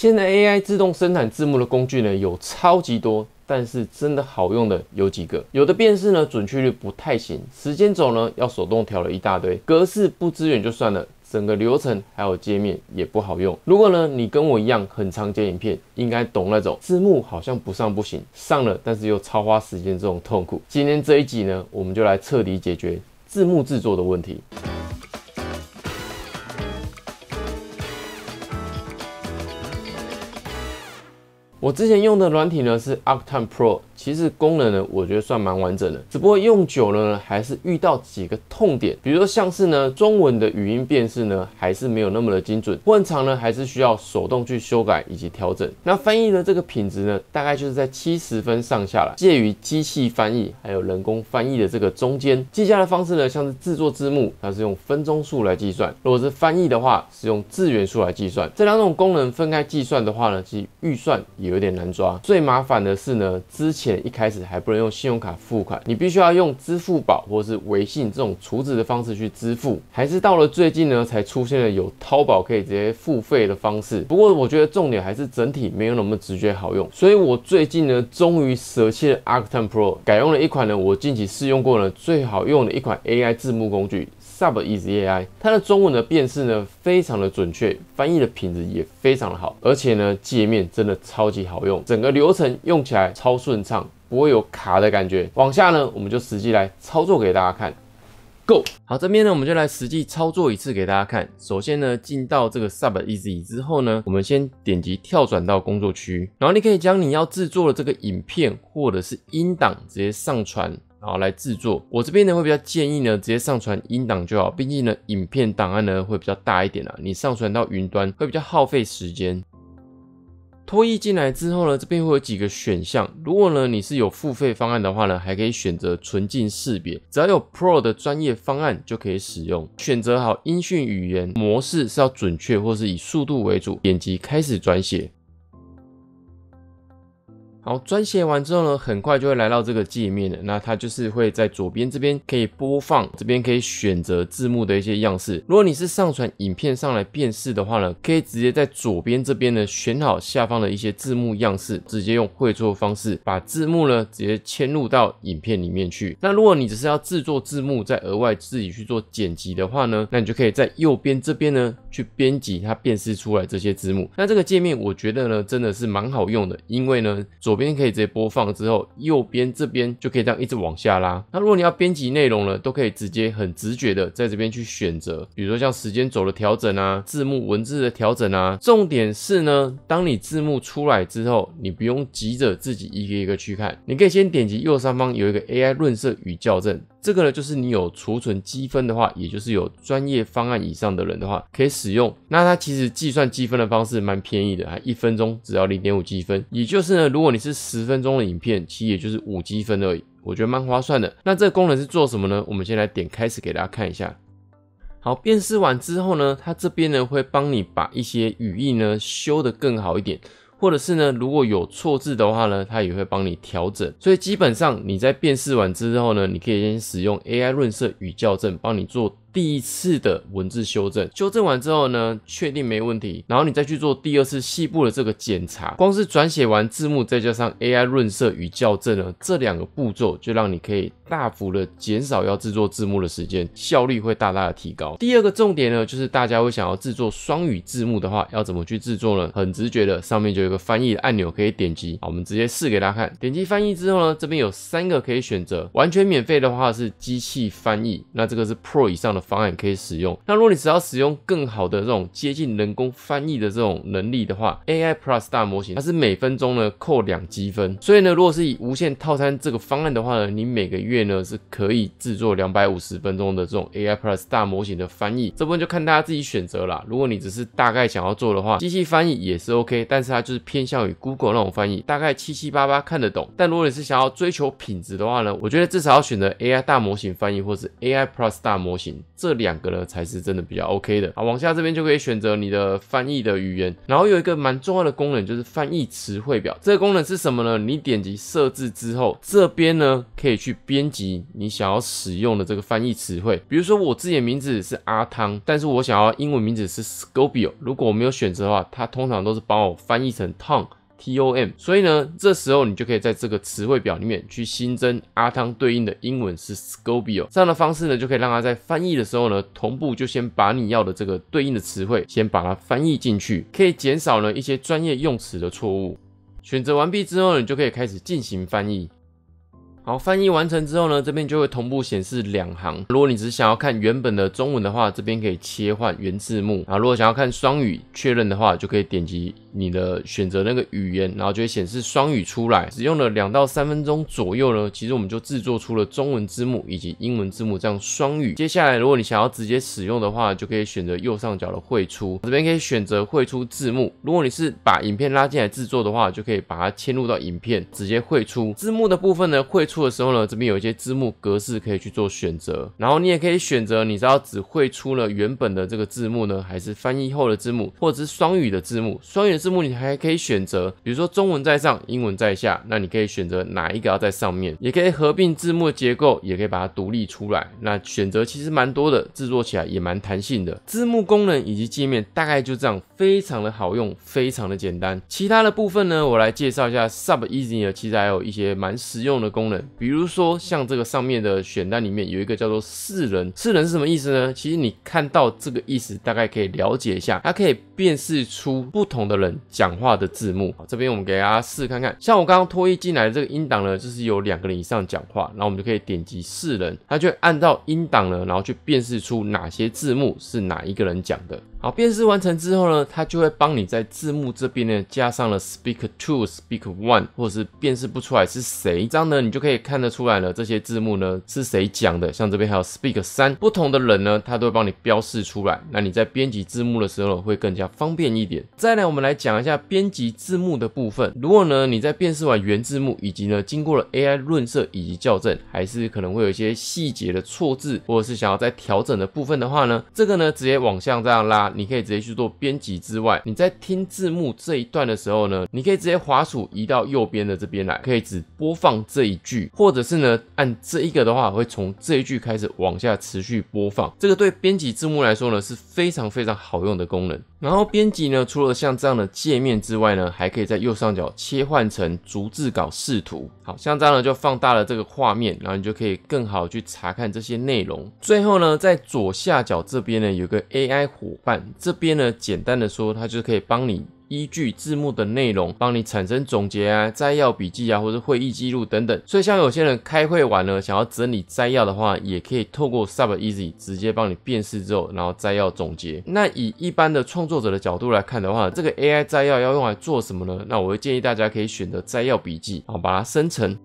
现在 AI 自动生产字幕的工具呢，有超级多，但是真的好用的有几个。有的辨识呢，准确率不太行；时间轴呢，要手动调了一大堆；格式不支援就算了，整个流程还有界面也不好用。如果呢，你跟我一样很常见影片，应该懂那种字幕好像不上不行，上了但是又超花时间这种痛苦。今天这一集呢，我们就来彻底解决字幕制作的问题。我之前用的软体呢是 Octane Pro。其实功能呢，我觉得算蛮完整的，只不过用久了呢，还是遇到几个痛点，比如说像是呢，中文的语音辨识呢，还是没有那么的精准，问长呢，还是需要手动去修改以及调整。那翻译的这个品质呢，大概就是在七十分上下了，介于机器翻译还有人工翻译的这个中间。计价的方式呢，像是制作字幕，它是用分钟数来计算；如果是翻译的话，是用字元数来计算。这两种功能分开计算的话呢，其实预算也有点难抓。最麻烦的是呢，之前。一开始还不能用信用卡付款，你必须要用支付宝或者是微信这种储值的方式去支付，还是到了最近呢才出现了有淘宝可以直接付费的方式。不过我觉得重点还是整体没有那么直觉好用，所以我最近呢终于舍弃了 Acton r Pro，改用了一款呢我近期试用过的最好用的一款 AI 字幕工具。Sub e z s AI，它的中文的辨识呢非常的准确，翻译的品质也非常的好，而且呢界面真的超级好用，整个流程用起来超顺畅，不会有卡的感觉。往下呢我们就实际来操作给大家看。Go，好，这边呢我们就来实际操作一次给大家看。首先呢进到这个 Sub Easy 之后呢，我们先点击跳转到工作区，然后你可以将你要制作的这个影片或者是音档直接上传。然后来制作，我这边呢会比较建议呢，直接上传音档就好。毕竟呢，影片档案呢会比较大一点啊，你上传到云端会比较耗费时间。拖衣进来之后呢，这边会有几个选项。如果呢你是有付费方案的话呢，还可以选择纯净识别，只要有 Pro 的专业方案就可以使用。选择好音讯语言模式是要准确或是以速度为主，点击开始转写。好，撰写完之后呢，很快就会来到这个界面的。那它就是会在左边这边可以播放，这边可以选择字幕的一些样式。如果你是上传影片上来辨识的话呢，可以直接在左边这边呢选好下方的一些字幕样式，直接用绘作方式把字幕呢直接嵌入到影片里面去。那如果你只是要制作字幕，再额外自己去做剪辑的话呢，那你就可以在右边这边呢去编辑它辨识出来这些字幕。那这个界面我觉得呢真的是蛮好用的，因为呢左。旁边可以直接播放，之后右边这边就可以这样一直往下拉。那如果你要编辑内容呢，都可以直接很直觉的在这边去选择，比如说像时间轴的调整啊、字幕文字的调整啊。重点是呢，当你字幕出来之后，你不用急着自己一个一个去看，你可以先点击右上方有一个 AI 润色与校正，这个呢就是你有储存积分的话，也就是有专业方案以上的人的话可以使用。那它其实计算积分的方式蛮便宜的，还一分钟只要零点五积分，也就是呢，如果你是十分钟的影片，其实也就是五积分而已，我觉得蛮划算的。那这个功能是做什么呢？我们先来点开始给大家看一下。好，辨识完之后呢，它这边呢会帮你把一些语义呢修得更好一点，或者是呢如果有错字的话呢，它也会帮你调整。所以基本上你在辨识完之后呢，你可以先使用 AI 润色与校正，帮你做。第一次的文字修正，修正完之后呢，确定没问题，然后你再去做第二次细部的这个检查。光是转写完字幕，再加上 AI 润色与校正呢，这两个步骤就让你可以大幅的减少要制作字幕的时间，效率会大大的提高。第二个重点呢，就是大家会想要制作双语字幕的话，要怎么去制作呢？很直觉的，上面就有个翻译的按钮可以点击。我们直接试给大家看。点击翻译之后呢，这边有三个可以选择，完全免费的话是机器翻译，那这个是 Pro 以上的。方案可以使用。那如果你只要使用更好的这种接近人工翻译的这种能力的话，AI Plus 大模型它是每分钟呢扣两积分。所以呢，如果是以无限套餐这个方案的话呢，你每个月呢是可以制作两百五十分钟的这种 AI Plus 大模型的翻译。这部分就看大家自己选择啦。如果你只是大概想要做的话，机器翻译也是 OK，但是它就是偏向于 Google 那种翻译，大概七七八八看得懂。但如果你是想要追求品质的话呢，我觉得至少要选择 AI 大模型翻译或是 AI Plus 大模型。这两个呢才是真的比较 OK 的啊，往下这边就可以选择你的翻译的语言，然后有一个蛮重要的功能就是翻译词汇表。这个功能是什么呢？你点击设置之后，这边呢可以去编辑你想要使用的这个翻译词汇。比如说我自己的名字是阿汤，但是我想要英文名字是 Scobio，如果我没有选择的话，它通常都是帮我翻译成 Tom。T O M，所以呢，这时候你就可以在这个词汇表里面去新增阿汤对应的英文是 s c o b p i o 这样的方式呢，就可以让它在翻译的时候呢，同步就先把你要的这个对应的词汇先把它翻译进去，可以减少呢一些专业用词的错误。选择完毕之后，呢，你就可以开始进行翻译。好，翻译完成之后呢，这边就会同步显示两行。如果你只是想要看原本的中文的话，这边可以切换原字幕。啊。如果想要看双语确认的话，就可以点击你的选择那个语言，然后就会显示双语出来。只用了两到三分钟左右呢，其实我们就制作出了中文字幕以及英文字幕这样双语。接下来如果你想要直接使用的话，就可以选择右上角的绘出，这边可以选择绘出字幕。如果你是把影片拉进来制作的话，就可以把它嵌入到影片，直接绘出字幕的部分呢，绘出。的时候呢，这边有一些字幕格式可以去做选择，然后你也可以选择你知道只会出了原本的这个字幕呢，还是翻译后的字幕，或者是双语的字幕。双语字幕你还可以选择，比如说中文在上，英文在下，那你可以选择哪一个要在上面，也可以合并字幕的结构，也可以把它独立出来。那选择其实蛮多的，制作起来也蛮弹性的。字幕功能以及界面大概就这样，非常的好用，非常的简单。其他的部分呢，我来介绍一下 SubEasy 的，其实还有一些蛮实用的功能。比如说，像这个上面的选单里面有一个叫做“四人”，“四人”是什么意思呢？其实你看到这个意思，大概可以了解一下，它可以辨识出不同的人讲话的字幕。这边我们给大家试看看，像我刚刚拖衣进来的这个音档呢，就是有两个人以上讲话，然后我们就可以点击“四人”，它就按照音档呢，然后去辨识出哪些字幕是哪一个人讲的。好，辨识完成之后呢，它就会帮你在字幕这边呢加上了 Speak Two、Speak One，或者是辨识不出来是谁，这样呢你就可以看得出来了这些字幕呢是谁讲的。像这边还有 Speak 三，不同的人呢，它都会帮你标示出来。那你在编辑字幕的时候会更加方便一点。再来，我们来讲一下编辑字幕的部分。如果呢你在辨识完原字幕，以及呢经过了 AI 论色以及校正，还是可能会有一些细节的错字，或者是想要再调整的部分的话呢，这个呢直接往下这样拉。你可以直接去做编辑之外，你在听字幕这一段的时候呢，你可以直接滑鼠移到右边的这边来，可以只播放这一句，或者是呢按这一个的话，会从这一句开始往下持续播放。这个对编辑字幕来说呢，是非常非常好用的功能。然后编辑呢，除了像这样的界面之外呢，还可以在右上角切换成逐字稿视图。好，像这样呢，就放大了这个画面，然后你就可以更好去查看这些内容。最后呢，在左下角这边呢，有个 AI 伙伴，这边呢，简单的说，它就是可以帮你。依据字幕的内容，帮你产生总结啊、摘要笔记啊，或者会议记录等等。所以，像有些人开会完了想要整理摘要的话，也可以透过 SubEasy 直接帮你辨识之后，然后摘要总结。那以一般的创作者的角度来看的话，这个 AI 摘要要用来做什么呢？那我会建议大家可以选择摘要笔记，好，把它生成。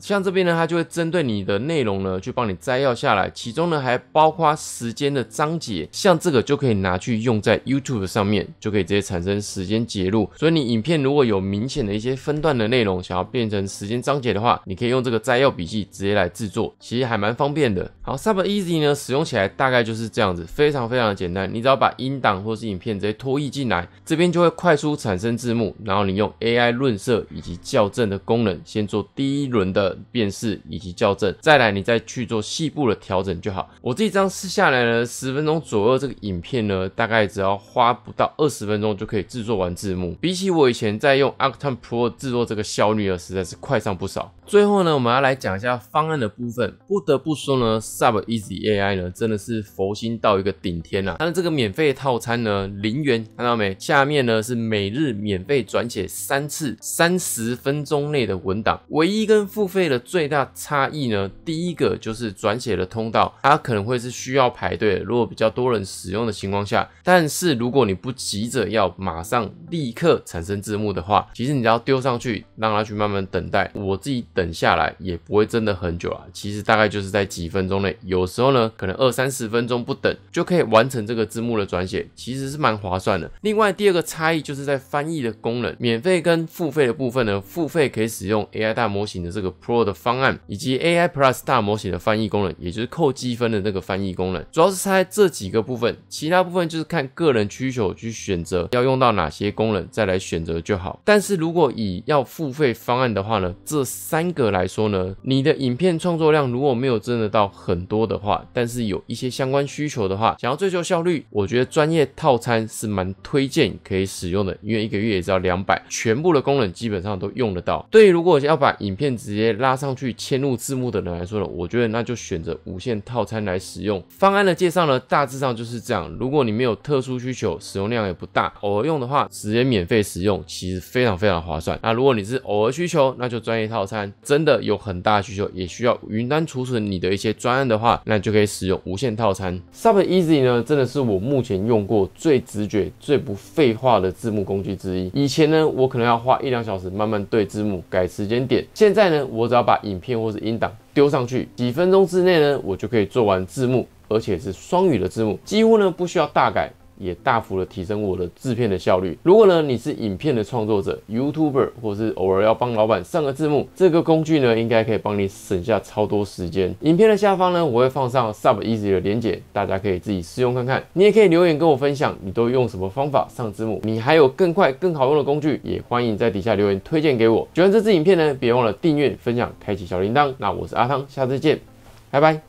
像这边呢，它就会针对你的内容呢，去帮你摘要下来，其中呢还包括时间的章节，像这个就可以拿去用在 YouTube 上面，就可以直接产生时间节录。所以你影片如果有明显的一些分段的内容，想要变成时间章节的话，你可以用这个摘要笔记直接来制作，其实还蛮方便的。好，SubEasy 呢，使用起来大概就是这样子，非常非常的简单，你只要把音档或是影片直接拖曳进来，这边就会快速产生字幕，然后你用 AI 论色以及校正的功能，先做第一轮的。辨识以及校正，再来你再去做细部的调整就好。我这一张试下来呢，十分钟左右这个影片呢，大概只要花不到二十分钟就可以制作完字幕。比起我以前在用 Acton Pro 制作，这个效率呢实在是快上不少。最后呢，我们要来讲一下方案的部分。不得不说呢，Sub Easy AI 呢，真的是佛心到一个顶天啊。它的这个免费套餐呢，零元，看到没？下面呢是每日免费转写三次，三十分钟内的文档。唯一跟付费的最大差异呢，第一个就是转写的通道，它可能会是需要排队，如果比较多人使用的情况下。但是如果你不急着要马上立刻产生字幕的话，其实你只要丢上去，让它去慢慢等待。我自己。等下来也不会真的很久啊，其实大概就是在几分钟内，有时候呢可能二三十分钟不等就可以完成这个字幕的转写，其实是蛮划算的。另外第二个差异就是在翻译的功能，免费跟付费的部分呢，付费可以使用 AI 大模型的这个 Pro 的方案，以及 AI Plus 大模型的翻译功能，也就是扣积分的那个翻译功能，主要是差在这几个部分，其他部分就是看个人需求去选择要用到哪些功能再来选择就好。但是如果以要付费方案的话呢，这三格来说呢，你的影片创作量如果没有真的到很多的话，但是有一些相关需求的话，想要追求效率，我觉得专业套餐是蛮推荐可以使用的，因为一个月也只要两百，全部的功能基本上都用得到。对于如果要把影片直接拉上去嵌入字幕的人来说呢，我觉得那就选择无线套餐来使用。方案的介绍呢，大致上就是这样。如果你没有特殊需求，使用量也不大，偶尔用的话，直接免费使用其实非常非常划算。那如果你是偶尔需求，那就专业套餐。真的有很大的需求，也需要云端储存你的一些专案的话，那就可以使用无线套餐。s u b e a s y 呢，真的是我目前用过最直觉、最不废话的字幕工具之一。以前呢，我可能要花一两小时慢慢对字幕改时间点，现在呢，我只要把影片或者音档丢上去，几分钟之内呢，我就可以做完字幕，而且是双语的字幕，几乎呢不需要大改。也大幅的提升我的制片的效率。如果呢你是影片的创作者、YouTuber，或是偶尔要帮老板上个字幕，这个工具呢应该可以帮你省下超多时间。影片的下方呢我会放上 SubEasy 的连结，大家可以自己试用看看。你也可以留言跟我分享，你都用什么方法上字幕？你还有更快更好用的工具，也欢迎在底下留言推荐给我。喜欢这支影片呢，别忘了订阅、分享、开启小铃铛。那我是阿汤，下次见，拜拜。